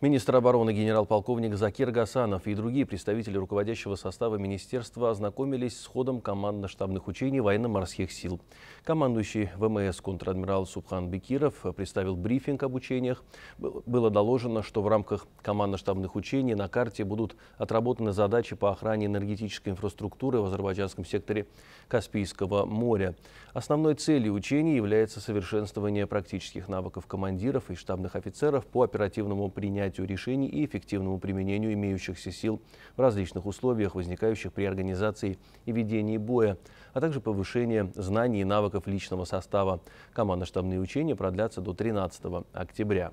Министр обороны генерал-полковник Закир Гасанов и другие представители руководящего состава министерства ознакомились с ходом командно-штабных учений военно-морских сил. Командующий ВМС контр-адмирал Субхан Бекиров представил брифинг об учениях. Было доложено, что в рамках командно-штабных учений на карте будут отработаны задачи по охране энергетической инфраструктуры в азербайджанском секторе Каспийского моря. Основной целью учений является совершенствование практических навыков командиров и штабных офицеров по оперативному принятию принятию решений и эффективному применению имеющихся сил в различных условиях, возникающих при организации и ведении боя, а также повышение знаний и навыков личного состава. Командно-штабные учения продлятся до 13 октября.